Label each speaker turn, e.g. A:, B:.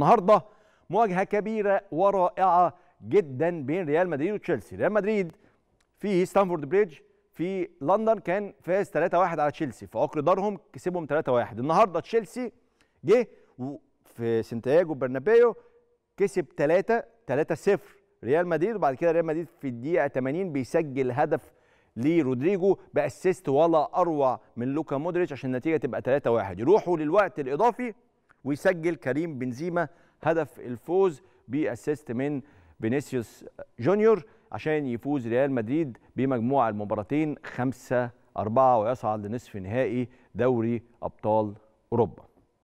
A: النهارده مواجهه كبيره ورائعه جدا بين ريال مدريد وتشيلسي ريال مدريد في ستانفورد بريدج في لندن كان فاز 3-1 على تشيلسي في عقر دارهم كسبهم 3-1 النهارده تشيلسي جه في سنتياجو برنابيو كسب 3 3-0 ريال مدريد وبعد كده ريال مدريد في الدقيقه 80 بيسجل هدف لرودريجو باسيست ولا اروع من لوكا مودريتش عشان النتيجه تبقى 3-1 يروحوا للوقت الاضافي ويسجل كريم بنزيما هدف الفوز باسيست من فينيسيوس جونيور عشان يفوز ريال مدريد بمجموع المباراتين 5 4 ويصعد لنصف نهائي دوري ابطال اوروبا